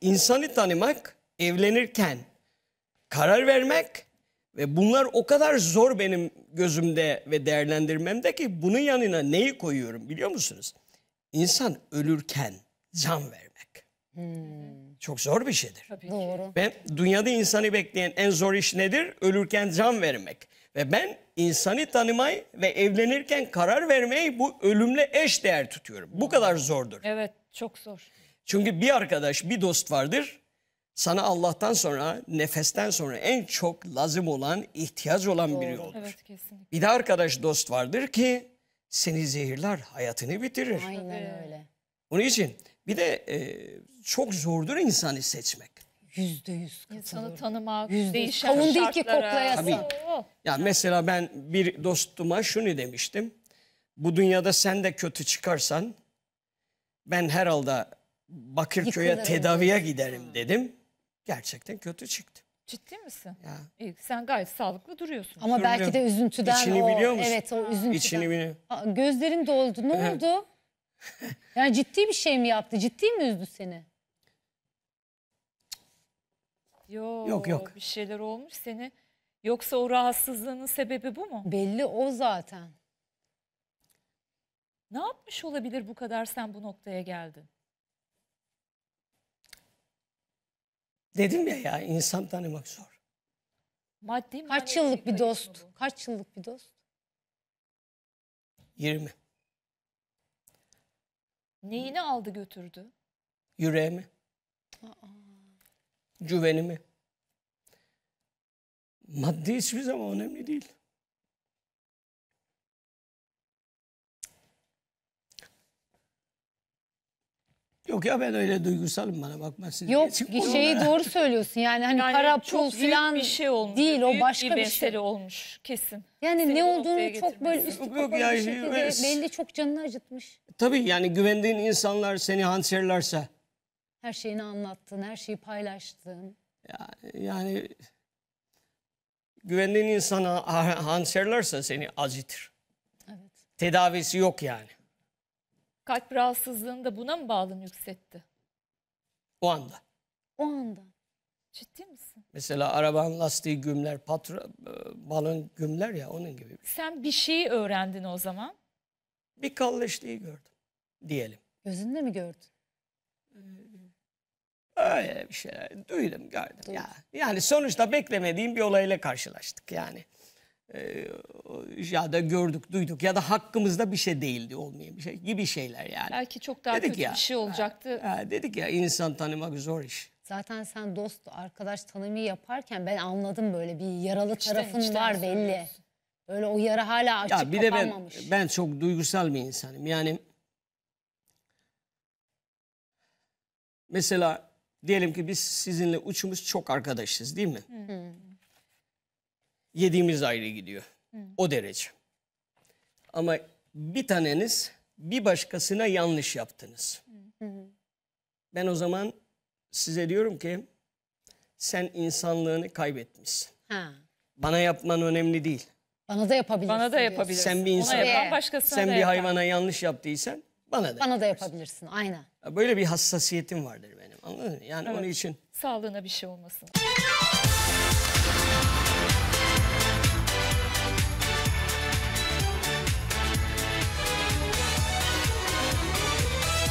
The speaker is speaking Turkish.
insanı tanımak, evlenirken karar vermek ve bunlar o kadar zor benim gözümde ve değerlendirmemde ki bunun yanına neyi koyuyorum biliyor musunuz? İnsan ölürken can vermek. Hmm. Çok zor bir şeydir. Tabii Doğru. Ve dünyada insanı bekleyen en zor iş nedir? Ölürken can vermek. Ve ben insanı tanımayı ve evlenirken karar vermeyi bu ölümle eş değer tutuyorum. Bu hmm. kadar zordur. Evet, çok zor. Çünkü bir arkadaş, bir dost vardır. Sana Allah'tan sonra, nefesten sonra en çok lazım olan, ihtiyaç olan biri olur. Evet, kesinlikle. Bir de arkadaş, dost vardır ki seni zehirler, hayatını bitirir. Aynen öyle. Onun için bir de e, çok zordur insanı seçmek. Yüzde yüz İnsanı tanımak, %100. değişen Kavun değil ki koklayasın. Tabii. Oh. Ya mesela ben bir dostuma şunu demiştim. Bu dünyada sen de kötü çıkarsan ben herhalde Bakırköy'e tedaviye diyorsun. giderim dedim. Gerçekten kötü çıktı. Ciddi misin? Ya. İyi, sen gayet sağlıklı duruyorsun. Ama Duruyorum. belki de üzüntüden İçini o biliyor musun? evet o üzüntüden. İçini biliyor. gözlerin doldu. Ne oldu? Yani ciddi bir şey mi yaptı? Ciddi mi üzdü seni? Yo, Yok, yok. Bir şeyler olmuş seni. Yoksa o rahatsızlığının sebebi bu mu? Belli o zaten. Ne yapmış olabilir bu kadar sen bu noktaya geldin? Dedim ya ya insan tanımak zor. Maddi mi? Kaç yıllık bir dost? Kaç yıllık bir dost? 20. Neyini aldı götürdü? Yüreğimi. Aa. Güvenimi. Maddi hiçbir zaman önemli değil. Yok ya ben öyle duygusalım bana bakmasın. Yok geçin şeyi konulara. doğru söylüyorsun yani hani Yani para pul filan bir şey olmuş. değil o başka bir, bir şey. olmuş kesin. Yani Seni ne olduğunu çok böyle üstü Yok, kapalı ya, bir şekilde öyle- belli çok canını acıtmış. Tabii yani güvendiğin insanlar seni hançerlerse. Her şeyini anlattın, her şeyi paylaştın. yani güvendiğin insana hançerlerse seni acıtır. Evet. Tedavisi yok yani kalp rahatsızlığını da buna mı bağlı yükseltti? O anda. O anda. Ciddi misin? Mesela arabanın lastiği gümler, patro, e, balın gümler ya onun gibi. bir. Sen bir şeyi öğrendin o zaman. Bir kalleşliği gördüm diyelim. Gözünde mi gördün? Ee, öyle bir şey duydum gördüm. Duydum. Ya. Yani sonuçta beklemediğim bir olayla karşılaştık yani. Ee, ya da gördük, duyduk ya da hakkımızda bir şey değildi olmayan bir şey gibi şeyler yani. Belki çok daha dedik kötü ya, bir şey olacaktı. Ha, ha, dedik ya insan tanımak zor iş. Zaten sen dost, arkadaş tanımı yaparken ben anladım böyle bir yaralı işte, tarafın işte var belli. Öyle o yara hala açık ya bir kapanmamış. De ben, ben çok duygusal bir insanım. Yani mesela diyelim ki biz sizinle üçümüz çok arkadaşız değil mi? Hı yediğimiz ayrı gidiyor. Hı. O derece. Ama bir taneniz bir başkasına yanlış yaptınız. Hı Ben o zaman size diyorum ki sen insanlığını kaybetmişsin. Ha. Bana yapman önemli değil. Bana da yapabilirsin. Bana da yapabilirsin. Sen bir insan, Ona yapan başkasına sen da bir yapan. yanlış yaptıysan bana da. Bana da yapabilirsin. Aynen. Böyle bir hassasiyetim vardır benim. Anladın mı? Yani evet. onun için. Sağlığına bir şey olmasın.